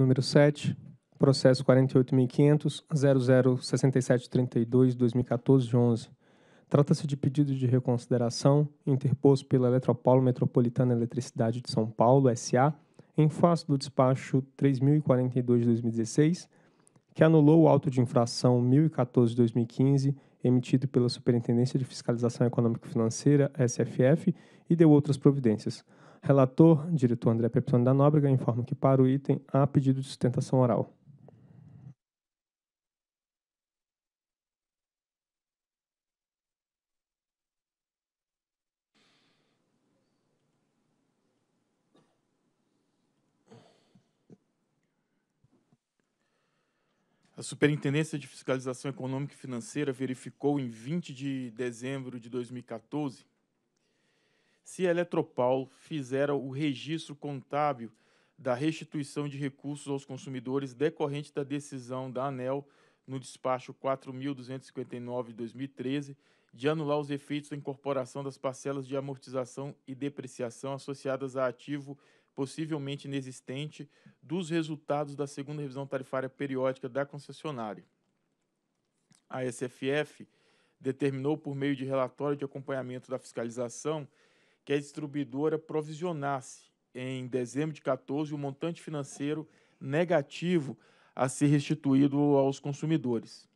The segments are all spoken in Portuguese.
número 7, processo 48500006732 11 Trata-se de pedido de reconsideração interposto pela Eletropaulo Metropolitana Eletricidade de São Paulo, SA, em face do despacho 3042-2016, que anulou o auto de infração 1014-2015 emitido pela Superintendência de Fiscalização Econômico-Financeira, SFF, e deu outras providências. Relator, diretor André Pepitone da Nóbrega, informa que para o item há pedido de sustentação oral. A Superintendência de Fiscalização Econômica e Financeira verificou em 20 de dezembro de 2014 se a Eletropaulo fizer o registro contábil da restituição de recursos aos consumidores decorrente da decisão da ANEL no despacho 4.259 de 2013 de anular os efeitos da incorporação das parcelas de amortização e depreciação associadas a ativo possivelmente inexistente dos resultados da segunda revisão tarifária periódica da concessionária. A SFF determinou por meio de relatório de acompanhamento da fiscalização que a distribuidora provisionasse em dezembro de 14 o um montante financeiro negativo a ser restituído aos consumidores.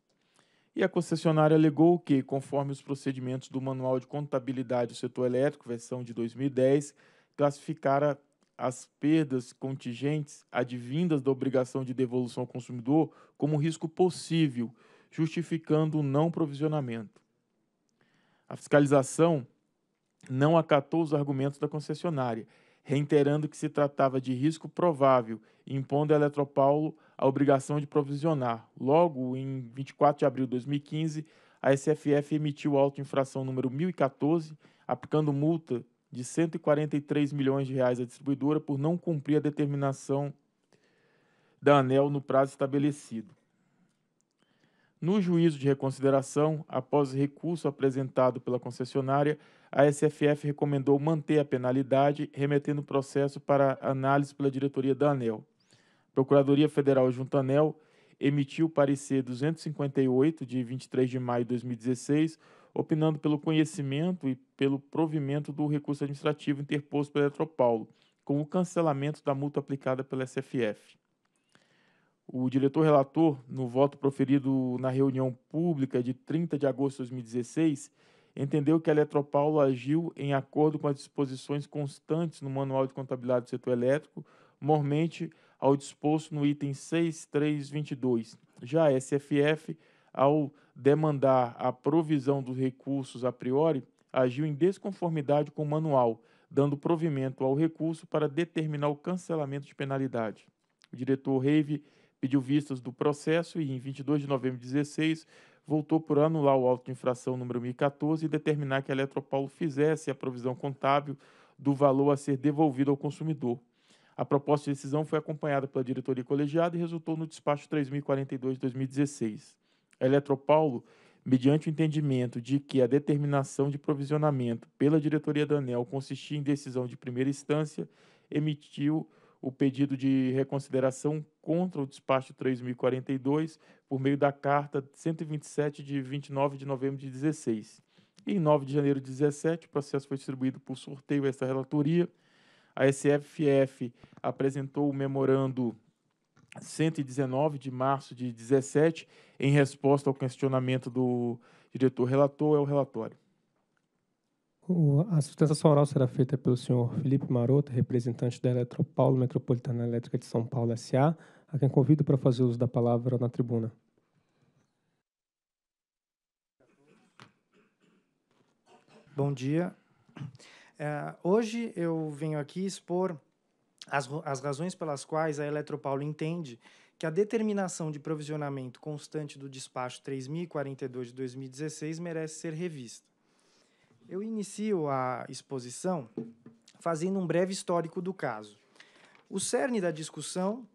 E a concessionária alegou que, conforme os procedimentos do Manual de Contabilidade do Setor Elétrico, versão de 2010, classificara as perdas contingentes advindas da obrigação de devolução ao consumidor como risco possível, justificando o não provisionamento. A fiscalização não acatou os argumentos da concessionária, reiterando que se tratava de risco provável impondo a Eletropaulo a obrigação de provisionar. Logo, em 24 de abril de 2015, a SFF emitiu auto infração número 1014, aplicando multa de 143 milhões de reais à distribuidora por não cumprir a determinação da ANEL no prazo estabelecido. No juízo de reconsideração, após recurso apresentado pela concessionária, a SFF recomendou manter a penalidade, remetendo o processo para análise pela diretoria da ANEL. A Procuradoria Federal junto à ANEL emitiu parecer 258 de 23 de maio de 2016, opinando pelo conhecimento e pelo provimento do recurso administrativo interposto pela Eletropaulo, com o cancelamento da multa aplicada pela SFF. O diretor relator, no voto proferido na reunião pública de 30 de agosto de 2016, entendeu que a Eletropaulo agiu em acordo com as disposições constantes no Manual de Contabilidade do Setor Elétrico, mormente ao disposto no item 6322. Já a SFF, ao demandar a provisão dos recursos a priori, agiu em desconformidade com o manual, dando provimento ao recurso para determinar o cancelamento de penalidade. O diretor Reive pediu vistas do processo e, em 22 de novembro de 16, voltou por anular o auto de infração número 1014 e determinar que a Eletropaulo fizesse a provisão contábil do valor a ser devolvido ao consumidor. A proposta de decisão foi acompanhada pela diretoria colegiada e resultou no despacho 3042 de 2016. A Eletropaulo, mediante o entendimento de que a determinação de provisionamento pela diretoria da ANEL consistia em decisão de primeira instância, emitiu o pedido de reconsideração contra o despacho 3042 por meio da carta 127 de 29 de novembro de 16. E em 9 de janeiro de 17, o processo foi distribuído por sorteio a esta relatoria. A SFF apresentou o memorando 119 de março de 17 em resposta ao questionamento do diretor relator é o relatório. A sustentação oral será feita pelo senhor Felipe Maroto, representante da Eletropaulo Metropolitana Elétrica de São Paulo S.A., a quem convido para fazer uso da palavra na tribuna. Bom dia. É, hoje eu venho aqui expor as, as razões pelas quais a Eletropaulo entende que a determinação de provisionamento constante do despacho 3042 de 2016 merece ser revista. Eu inicio a exposição fazendo um breve histórico do caso. O cerne da discussão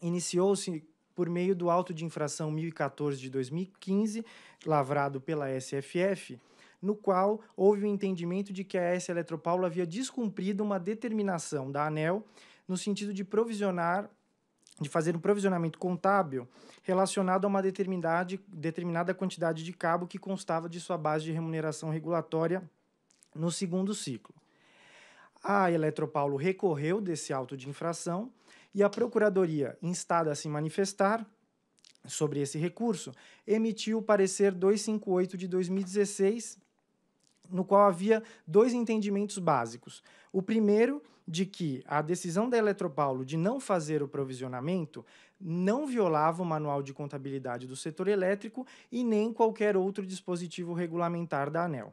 iniciou-se por meio do auto de infração 1014 de 2015, lavrado pela SFF, no qual houve o um entendimento de que a S Eletropaula havia descumprido uma determinação da ANEL no sentido de provisionar de fazer um provisionamento contábil relacionado a uma determinada, determinada quantidade de cabo que constava de sua base de remuneração regulatória no segundo ciclo. A Eletropaulo recorreu desse auto de infração e a Procuradoria, instada a se manifestar sobre esse recurso, emitiu o parecer 258 de 2016, no qual havia dois entendimentos básicos. O primeiro de que a decisão da Eletropaulo de não fazer o provisionamento não violava o Manual de Contabilidade do Setor Elétrico e nem qualquer outro dispositivo regulamentar da ANEL.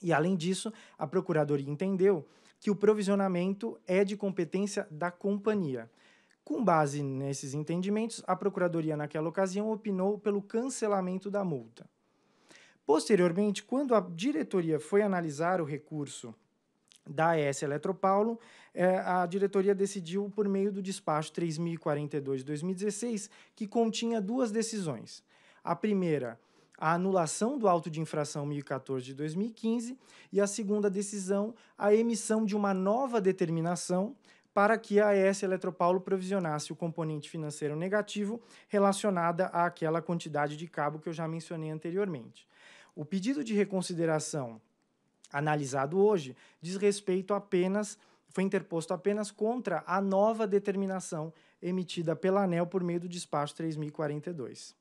E, além disso, a Procuradoria entendeu que o provisionamento é de competência da companhia. Com base nesses entendimentos, a Procuradoria, naquela ocasião, opinou pelo cancelamento da multa. Posteriormente, quando a diretoria foi analisar o recurso da ES Eletropaulo, eh, a diretoria decidiu, por meio do despacho 3042 de 2016, que continha duas decisões. A primeira, a anulação do auto de infração 1014 de 2015, e a segunda decisão, a emissão de uma nova determinação para que a AES Eletropaulo provisionasse o componente financeiro negativo relacionada àquela quantidade de cabo que eu já mencionei anteriormente. O pedido de reconsideração analisado hoje diz respeito apenas foi interposto apenas contra a nova determinação emitida pela ANEL por meio do despacho 3042.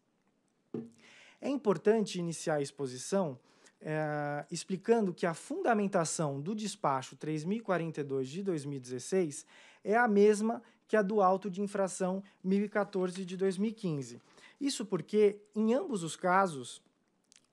É importante iniciar a exposição é, explicando que a fundamentação do despacho 3042 de 2016 é a mesma que a do auto de infração 1014 de 2015. Isso porque, em ambos os casos,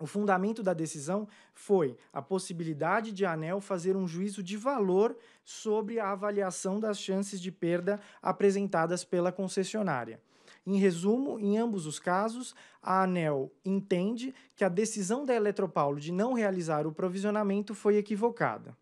o fundamento da decisão foi a possibilidade de a ANEL fazer um juízo de valor sobre a avaliação das chances de perda apresentadas pela concessionária. Em resumo, em ambos os casos, a ANEL entende que a decisão da Eletropaulo de não realizar o provisionamento foi equivocada.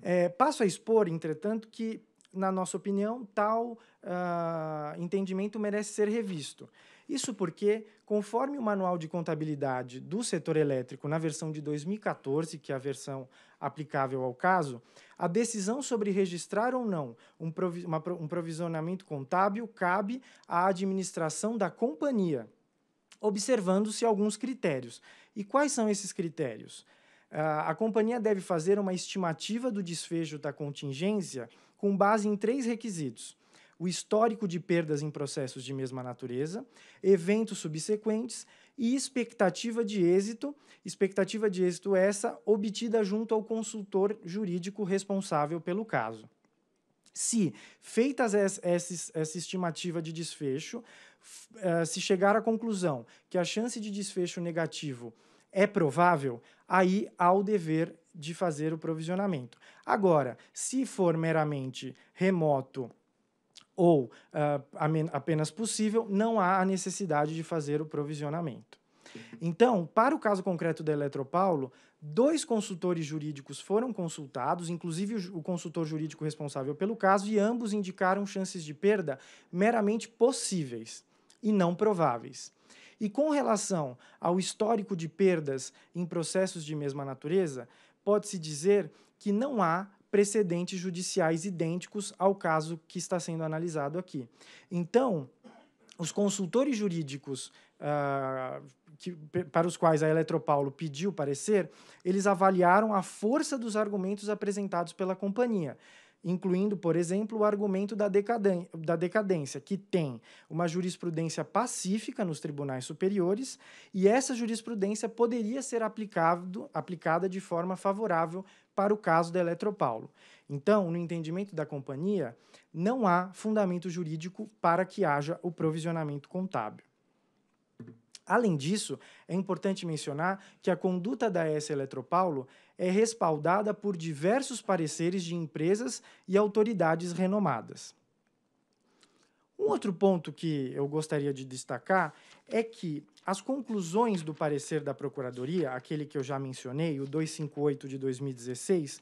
É, passo a expor, entretanto, que na nossa opinião, tal uh, entendimento merece ser revisto. Isso porque, conforme o Manual de Contabilidade do Setor Elétrico, na versão de 2014, que é a versão aplicável ao caso, a decisão sobre registrar ou não um, provi uma, um provisionamento contábil cabe à administração da companhia, observando-se alguns critérios. E quais são esses critérios? Ah, a companhia deve fazer uma estimativa do desfecho da contingência com base em três requisitos: o histórico de perdas em processos de mesma natureza, eventos subsequentes e expectativa de êxito, expectativa de êxito essa obtida junto ao consultor jurídico responsável pelo caso. Se, feitas essa, essa estimativa de desfecho, eh, se chegar à conclusão que a chance de desfecho negativo é provável, aí há o dever de fazer o provisionamento. Agora, se for meramente remoto ou uh, apenas possível, não há a necessidade de fazer o provisionamento. Uhum. Então, para o caso concreto da Eletropaulo, dois consultores jurídicos foram consultados, inclusive o consultor jurídico responsável pelo caso, e ambos indicaram chances de perda meramente possíveis e não prováveis. E com relação ao histórico de perdas em processos de mesma natureza, pode-se dizer que não há precedentes judiciais idênticos ao caso que está sendo analisado aqui. Então, os consultores jurídicos uh, que, para os quais a Eletropaulo pediu parecer, eles avaliaram a força dos argumentos apresentados pela companhia incluindo, por exemplo, o argumento da, da decadência, que tem uma jurisprudência pacífica nos tribunais superiores, e essa jurisprudência poderia ser aplicado, aplicada de forma favorável para o caso da Eletropaulo. Então, no entendimento da companhia, não há fundamento jurídico para que haja o provisionamento contábil. Além disso, é importante mencionar que a conduta da S. Eletropaulo é respaldada por diversos pareceres de empresas e autoridades renomadas. Um outro ponto que eu gostaria de destacar é que as conclusões do parecer da Procuradoria, aquele que eu já mencionei, o 258 de 2016,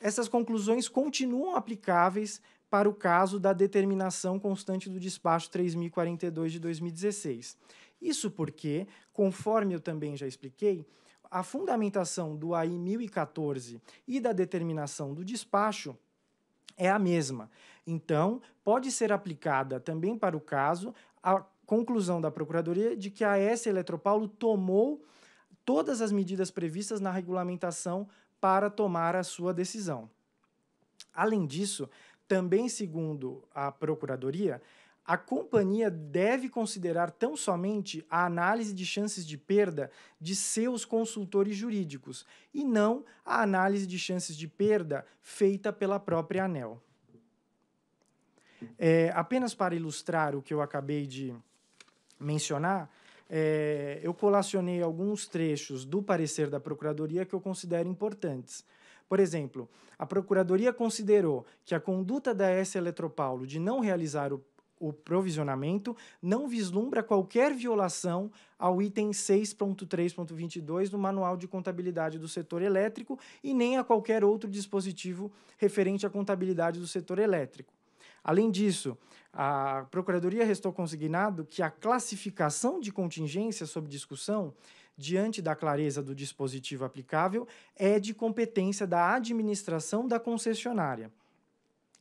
essas conclusões continuam aplicáveis para o caso da determinação constante do despacho 3042 de 2016. Isso porque, conforme eu também já expliquei, a fundamentação do AI 1014 e da determinação do despacho é a mesma. Então, pode ser aplicada também para o caso a conclusão da Procuradoria de que a S. Eletropaulo tomou todas as medidas previstas na regulamentação para tomar a sua decisão. Além disso, também segundo a Procuradoria, a companhia deve considerar tão somente a análise de chances de perda de seus consultores jurídicos e não a análise de chances de perda feita pela própria ANEL. É, apenas para ilustrar o que eu acabei de mencionar, é, eu colacionei alguns trechos do parecer da Procuradoria que eu considero importantes. Por exemplo, a Procuradoria considerou que a conduta da S. Eletropaulo de não realizar o o provisionamento não vislumbra qualquer violação ao item 6.3.22 do Manual de Contabilidade do Setor Elétrico e nem a qualquer outro dispositivo referente à contabilidade do setor elétrico. Além disso, a Procuradoria restou consignado que a classificação de contingência sob discussão, diante da clareza do dispositivo aplicável, é de competência da administração da concessionária.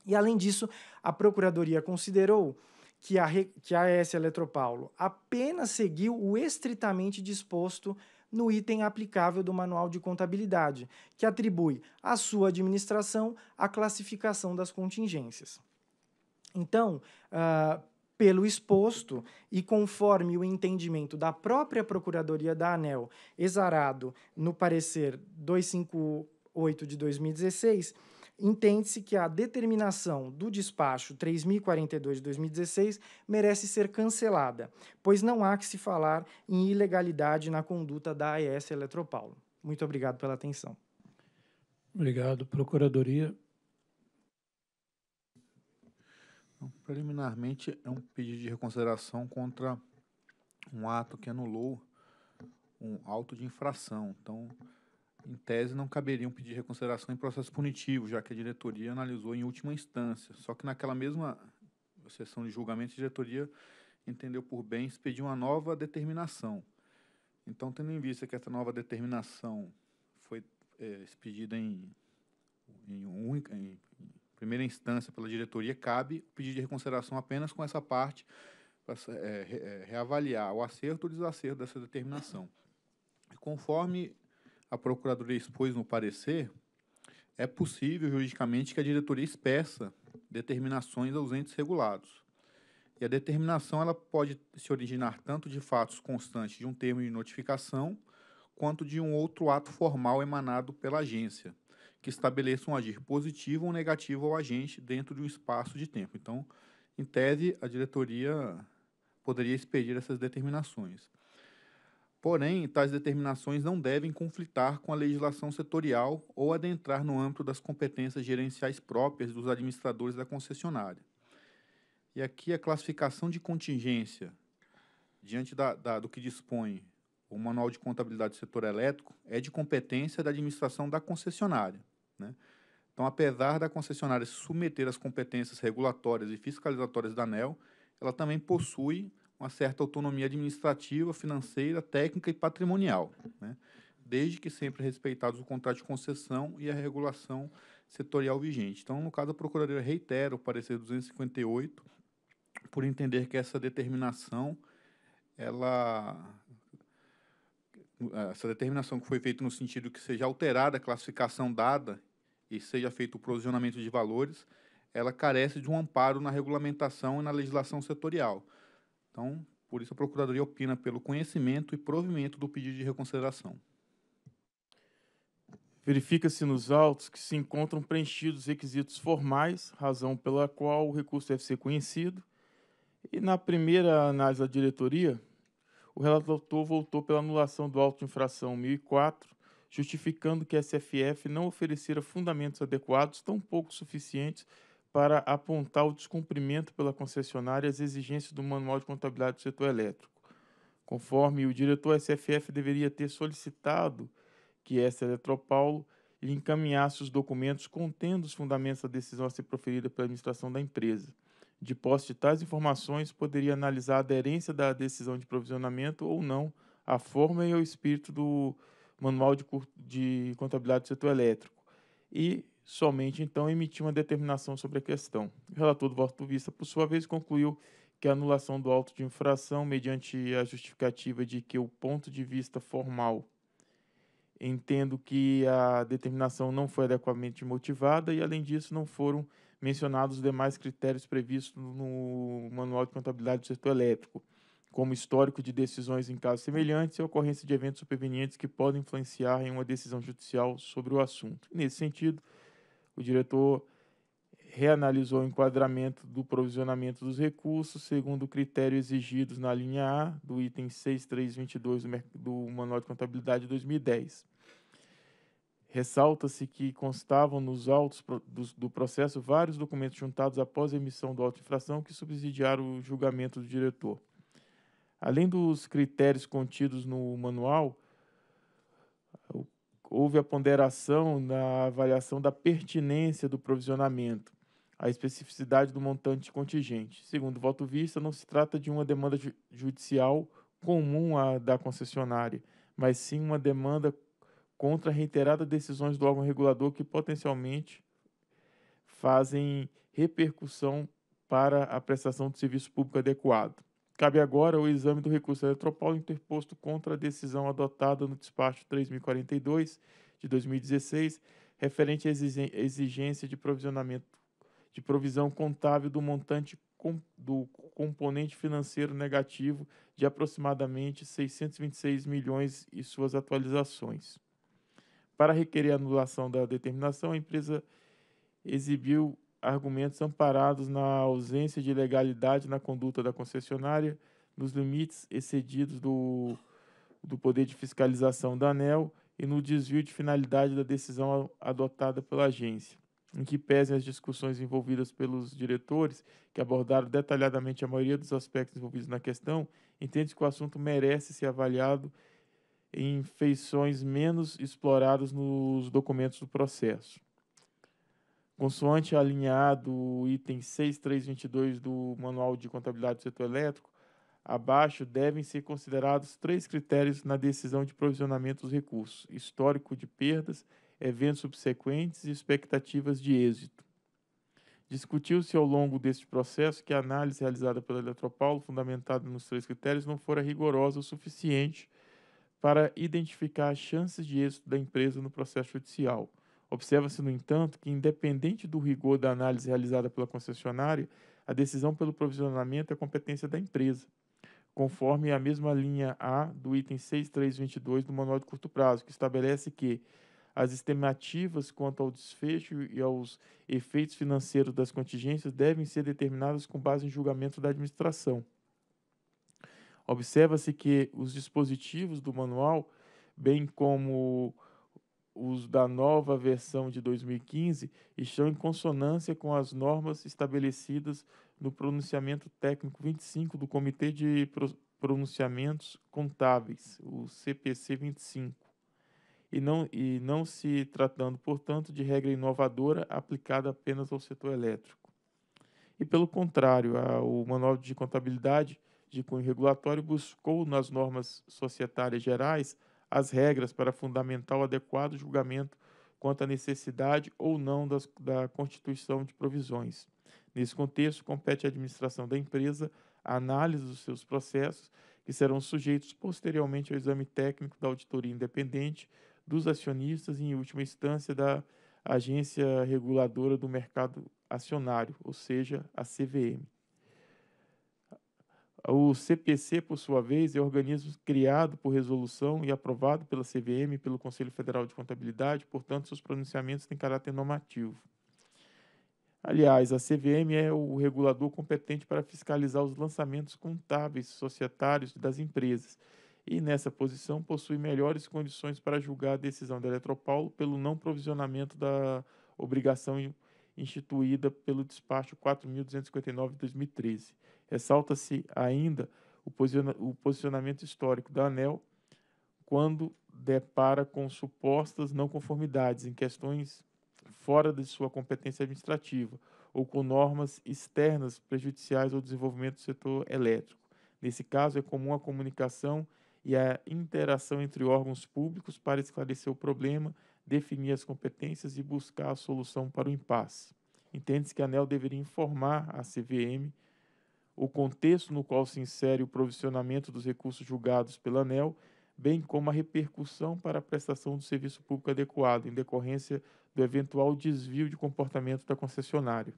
E, além disso, a Procuradoria considerou que a, que a AS Eletropaulo apenas seguiu o estritamente disposto no item aplicável do Manual de Contabilidade, que atribui à sua administração a classificação das contingências. Então, uh, pelo exposto e conforme o entendimento da própria Procuradoria da ANEL, exarado no parecer 258 de 2016, entende-se que a determinação do despacho 3042 de 2016 merece ser cancelada, pois não há que se falar em ilegalidade na conduta da AES Eletropaulo. Muito obrigado pela atenção. Obrigado, Procuradoria. Então, preliminarmente, é um pedido de reconsideração contra um ato que anulou um auto de infração. Então, em tese, não caberiam pedir reconsideração em processo punitivo, já que a diretoria analisou em última instância. Só que naquela mesma sessão de julgamento, a diretoria entendeu por bem expedir uma nova determinação. Então, tendo em vista que essa nova determinação foi é, expedida em, em, única, em, em primeira instância pela diretoria, cabe o pedido de reconsideração apenas com essa parte para é, re, é, reavaliar o acerto ou desacerto dessa determinação. E conforme a Procuradoria expôs no parecer, é possível juridicamente que a diretoria expeça determinações aos entes regulados. E a determinação ela pode se originar tanto de fatos constantes de um termo de notificação, quanto de um outro ato formal emanado pela agência, que estabeleça um agir positivo ou negativo ao agente dentro de um espaço de tempo. Então, em tese, a diretoria poderia expedir essas determinações. Porém, tais determinações não devem conflitar com a legislação setorial ou adentrar no âmbito das competências gerenciais próprias dos administradores da concessionária. E aqui a classificação de contingência, diante da, da, do que dispõe o Manual de Contabilidade do Setor Elétrico, é de competência da administração da concessionária. Né? Então, apesar da concessionária se submeter às competências regulatórias e fiscalizatórias da ANEL, ela também possui uma certa autonomia administrativa, financeira, técnica e patrimonial, né? desde que sempre respeitados o contrato de concessão e a regulação setorial vigente. Então, no caso, a Procuradoria reitera o parecer 258 por entender que essa determinação, ela essa determinação que foi feita no sentido que seja alterada a classificação dada e seja feito o provisionamento de valores, ela carece de um amparo na regulamentação e na legislação setorial. Então, por isso a Procuradoria opina pelo conhecimento e provimento do pedido de reconsideração. Verifica-se nos autos que se encontram preenchidos os requisitos formais, razão pela qual o recurso deve ser conhecido. E na primeira análise da diretoria, o relator voltou pela anulação do auto de infração 1004, justificando que a SFF não oferecera fundamentos adequados, tão pouco suficientes para apontar o descumprimento pela concessionária às exigências do Manual de Contabilidade do Setor Elétrico, conforme o diretor SFF deveria ter solicitado que essa Eletropaulo lhe encaminhasse os documentos contendo os fundamentos da decisão a ser proferida pela administração da empresa. De posse de tais informações, poderia analisar a aderência da decisão de provisionamento ou não à forma e ao espírito do Manual de, de Contabilidade do Setor Elétrico e somente então emitir uma determinação sobre a questão. O relator do voto vista, por sua vez, concluiu que a anulação do auto de infração, mediante a justificativa de que o ponto de vista formal entendo que a determinação não foi adequadamente motivada e, além disso, não foram mencionados os demais critérios previstos no Manual de Contabilidade do Setor Elétrico, como histórico de decisões em casos semelhantes e ocorrência de eventos supervenientes que podem influenciar em uma decisão judicial sobre o assunto. Nesse sentido, o diretor reanalisou o enquadramento do provisionamento dos recursos segundo o critério exigidos na linha A do item 6322 do, Manual de Contabilidade de 2010. Ressalta-se que constavam nos autos do, processo vários documentos juntados após a emissão do auto de infração que subsidiaram o julgamento do diretor. Além dos critérios contidos no manual, houve a ponderação na avaliação da pertinência do provisionamento, a especificidade do montante contingente. Segundo o voto vista, não se trata de uma demanda judicial comum à da concessionária, mas sim uma demanda contra reiteradas decisões do órgão regulador que potencialmente fazem repercussão para a prestação de serviço público adequado. Cabe agora o exame do recurso eletropaulo interposto contra a decisão adotada no despacho 3042 de 2016, referente à exigência de provisionamento de provisão contábil do montante com, do componente financeiro negativo de aproximadamente 626 milhões e suas atualizações. Para requerer a anulação da determinação, a empresa exibiu argumentos amparados na ausência de legalidade na conduta da concessionária, nos limites excedidos do, do poder de fiscalização da ANEL e no desvio de finalidade da decisão adotada pela agência, em que pesem as discussões envolvidas pelos diretores, que abordaram detalhadamente a maioria dos aspectos envolvidos na questão, entende que o assunto merece ser avaliado em feições menos exploradas nos documentos do processo. Consoante alinhado item 6322 do Manual de Contabilidade do Setor Elétrico, abaixo devem ser considerados três critérios na decisão de provisionamento dos recursos: histórico de perdas, eventos subsequentes e expectativas de êxito. Discutiu-se ao longo deste processo que a análise realizada pela Eletropaulo, fundamentada nos três critérios, não fora rigorosa o suficiente para identificar as chances de êxito da empresa no processo judicial Observa-se, no entanto, que, independente do rigor da análise realizada pela concessionária, a decisão pelo provisionamento é competência da empresa, conforme a mesma linha A do item 6322 do Manual de Curto Prazo, que estabelece que as estimativas quanto ao desfecho e aos efeitos financeiros das contingências devem ser determinadas com base em julgamento da administração. Observa-se que os dispositivos do manual, bem como os da nova versão de 2015 estão em consonância com as normas estabelecidas no pronunciamento técnico 25 do Comitê de Pronunciamentos Contábeis, o CPC 25, e não, e não se tratando, portanto, de regra inovadora aplicada apenas ao setor elétrico. E, pelo contrário, a, o Manual de Contabilidade de Cunho Regulatório buscou, nas normas societárias gerais, as regras para fundamentar o adequado julgamento quanto à necessidade ou não das, da constituição de provisões. Nesse contexto, compete à administração da empresa a análise dos seus processos, que serão sujeitos posteriormente ao exame técnico da auditoria independente dos acionistas e, em última instância, da Agência Reguladora do Mercado Acionário, ou seja, a CVM. O CPC, por sua vez, é um organismo criado por resolução e aprovado pela CVM e pelo Conselho Federal de Contabilidade, portanto, seus pronunciamentos têm caráter normativo. Aliás, a CVM é o regulador competente para fiscalizar os lançamentos contábeis societários das empresas e, nessa posição, possui melhores condições para julgar a decisão da Eletropaulo pelo não provisionamento da obrigação instituída pelo despacho 4259 de 2013. Ressalta-se ainda o posicionamento histórico da ANEL quando depara com supostas não conformidades em questões fora de sua competência administrativa ou com normas externas prejudiciais ao desenvolvimento do setor elétrico. Nesse caso, é comum a comunicação e a interação entre órgãos públicos para esclarecer o problema definir as competências e buscar a solução para o impasse. Entende-se que a ANEL deveria informar à CVM o contexto no qual se insere o provisionamento dos recursos julgados pela ANEL, bem como a repercussão para a prestação do serviço público adequado, em decorrência do eventual desvio de comportamento da concessionária.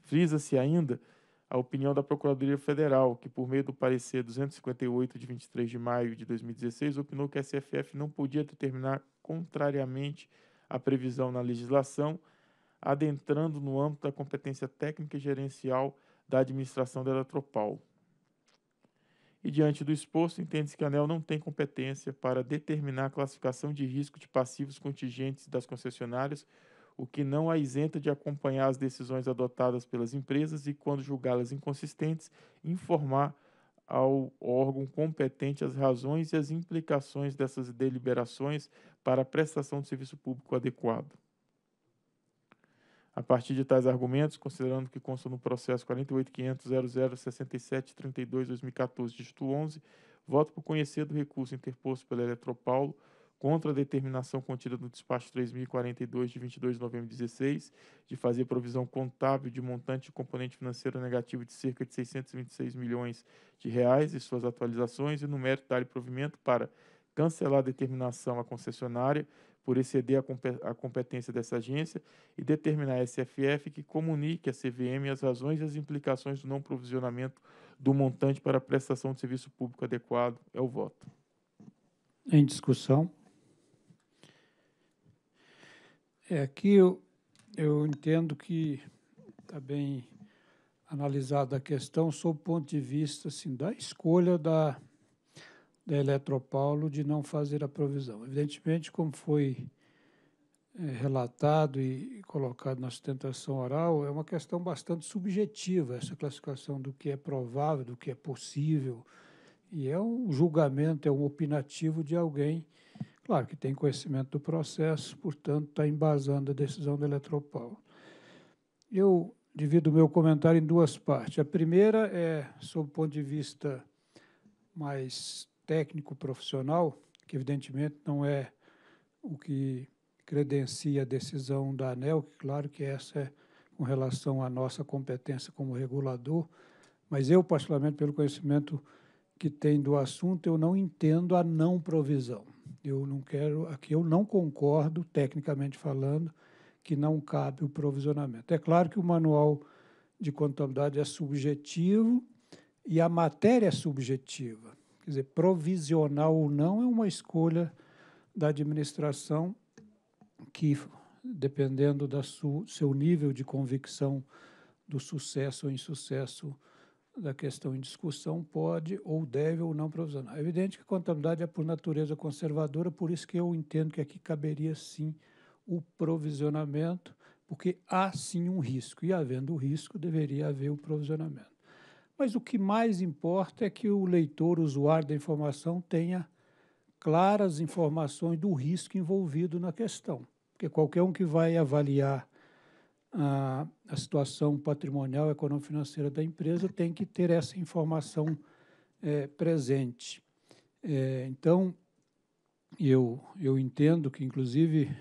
Frisa-se ainda a opinião da Procuradoria Federal, que por meio do parecer 258 de 23 de maio de 2016 opinou que a SFF não podia determinar contrariamente à previsão na legislação, adentrando no âmbito da competência técnica e gerencial da administração da Eletropau. E diante do exposto, entende-se que a ANEL não tem competência para determinar a classificação de risco de passivos contingentes das concessionárias o que não a isenta de acompanhar as decisões adotadas pelas empresas e, quando julgá-las inconsistentes, informar ao órgão competente as razões e as implicações dessas deliberações para a prestação de serviço público adequado. A partir de tais argumentos, considerando que constam no processo 48.500.00.67.32.2014, 2014 dígito 11, voto por conhecer do recurso interposto pela Eletropaulo, contra a determinação contida no despacho 3042 de 22 de novembro de 16, de fazer provisão contábil de montante de componente financeiro negativo de cerca de 626 milhões de reais e suas atualizações e no mérito dar provimento para cancelar a determinação à concessionária por exceder a, competência dessa agência e determinar a SFF que comunique à CVM as razões e as implicações do não provisionamento do montante para a prestação de serviço público adequado. É o voto. Em discussão. É, aqui eu, eu entendo que está bem analisada a questão sob o ponto de vista assim, da escolha da, da Eletropaulo de não fazer a provisão. Evidentemente, como foi é, relatado e, e colocado na sustentação oral, é uma questão bastante subjetiva essa classificação do que é provável, do que é possível, e é um julgamento, é um opinativo de alguém Claro que tem conhecimento do processo, portanto, está embasando a decisão do Eletropaulo. Eu divido o meu comentário em duas partes. A primeira é, sob o ponto de vista mais técnico-profissional, que evidentemente não é o que credencia a decisão da ANEL, que claro que essa é com relação à nossa competência como regulador, mas eu, particularmente, pelo conhecimento que tenho do assunto, eu não entendo a não provisão. Eu não quero, aqui eu não concordo, tecnicamente falando, que não cabe o provisionamento. É claro que o manual de contabilidade é subjetivo e a matéria é subjetiva. Quer dizer, provisional ou não é uma escolha da administração que, dependendo do seu nível de convicção do sucesso ou insucesso da questão em discussão pode ou deve ou não provisionar. É evidente que a contabilidade é por natureza conservadora, por isso que eu entendo que aqui caberia sim o provisionamento, porque há sim um risco, e havendo o risco, deveria haver o provisionamento. Mas o que mais importa é que o leitor, o usuário da informação, tenha claras informações do risco envolvido na questão, porque qualquer um que vai avaliar a, a situação patrimonial, econômico-financeira da empresa, tem que ter essa informação é, presente. É, então, eu, eu entendo que, inclusive,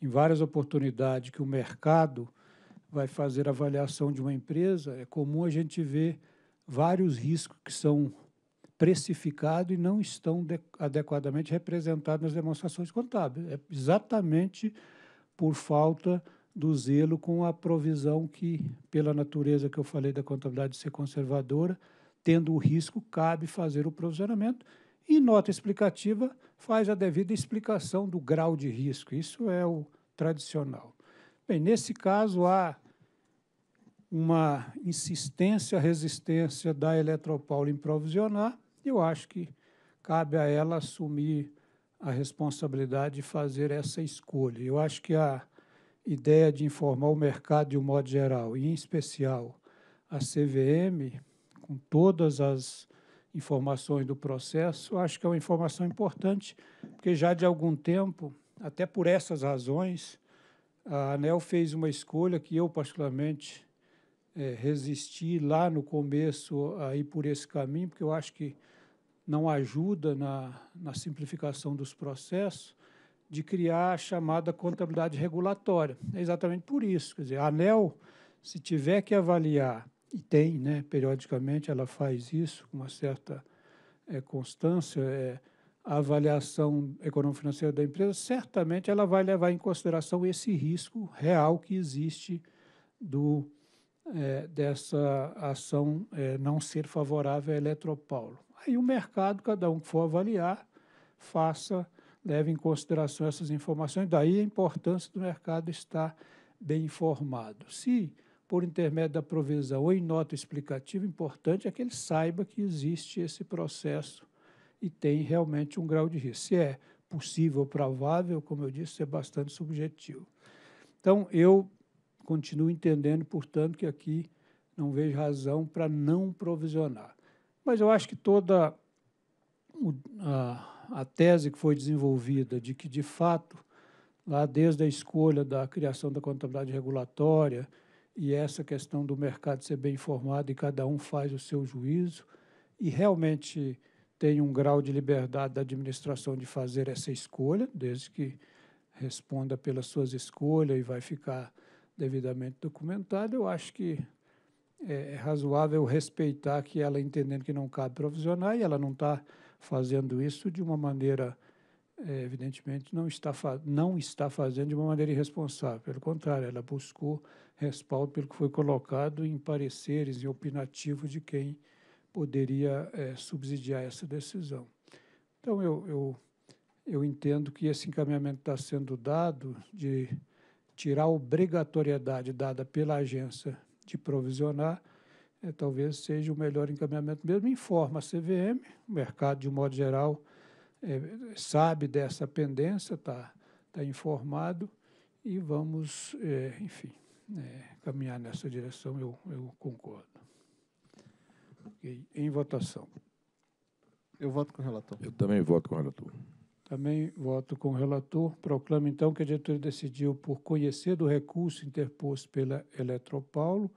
em várias oportunidades que o mercado vai fazer avaliação de uma empresa, é comum a gente ver vários riscos que são precificados e não estão adequadamente representados nas demonstrações contábeis. É exatamente por falta de do zelo com a provisão que, pela natureza que eu falei da contabilidade ser conservadora, tendo o risco, cabe fazer o provisionamento e nota explicativa faz a devida explicação do grau de risco. Isso é o tradicional. Bem, nesse caso há uma insistência, resistência da Eletropaula em provisionar, eu acho que cabe a ela assumir a responsabilidade de fazer essa escolha. Eu acho que a ideia de informar o mercado de um modo geral, e em especial a CVM, com todas as informações do processo, acho que é uma informação importante, porque já de algum tempo, até por essas razões, a ANEL fez uma escolha que eu, particularmente, é, resisti lá no começo a ir por esse caminho, porque eu acho que não ajuda na, na simplificação dos processos, de criar a chamada contabilidade regulatória. É exatamente por isso. Quer dizer, a ANEL, se tiver que avaliar, e tem, né, periodicamente ela faz isso com uma certa é, constância, é, a avaliação econômico-financeira da empresa, certamente ela vai levar em consideração esse risco real que existe do, é, dessa ação eh, não ser favorável à Eletropaulo. Aí o mercado, cada um que for avaliar, faça Leve em consideração essas informações, daí a importância do mercado estar bem informado. Se, por intermédio da provisão ou em nota explicativa, importante é que ele saiba que existe esse processo e tem realmente um grau de risco. Se é possível, provável, como eu disse, é bastante subjetivo. Então, eu continuo entendendo, portanto, que aqui não vejo razão para não provisionar. Mas eu acho que toda a a tese que foi desenvolvida de que, de fato, lá desde a escolha da criação da contabilidade regulatória e essa questão do mercado ser bem informado e cada um faz o seu juízo, e realmente tem um grau de liberdade da administração de fazer essa escolha, desde que responda pelas suas escolhas e vai ficar devidamente documentado, eu acho que é, é razoável respeitar que ela entendendo que não cabe profissional e ela não está fazendo isso de uma maneira, é, evidentemente, não está, não está fazendo de uma maneira irresponsável. Pelo contrário, ela buscou respaldo pelo que foi colocado em pareceres e opinativos de quem poderia é, subsidiar essa decisão. Então, eu, eu, eu entendo que esse encaminhamento está sendo dado de tirar a obrigatoriedade dada pela agência de provisionar, é, talvez seja o melhor encaminhamento mesmo. Informa a CVM, o mercado, de um modo geral, é, sabe dessa pendência, está tá informado, e vamos, é, enfim, é, caminhar nessa direção, eu, eu concordo. Okay. Em votação. Eu voto com o relator. Eu também voto com o relator. Também voto com o relator. Proclamo, então, que a diretoria decidiu por conhecer do recurso interposto pela Eletropaulo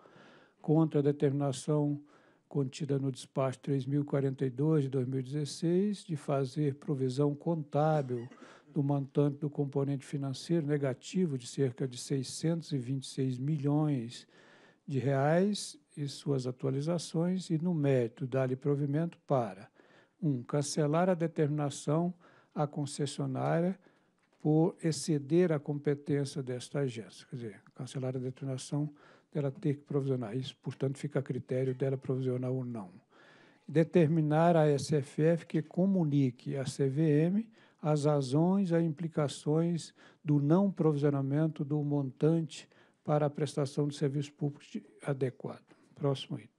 contra a determinação contida no despacho 3042 de 2016 de fazer provisão contábil do montante do componente financeiro negativo de cerca de 626 milhões de reais e suas atualizações e no mérito dar-lhe provimento para 1. Um, cancelar a determinação a concessionária por exceder a competência desta agência. Quer dizer, cancelar a detonação dela ter que provisionar. Isso, portanto, fica a critério dela provisionar ou não. Determinar a SFF que comunique à CVM as razões e implicações do não provisionamento do montante para a prestação de serviço público adequado. Próximo item.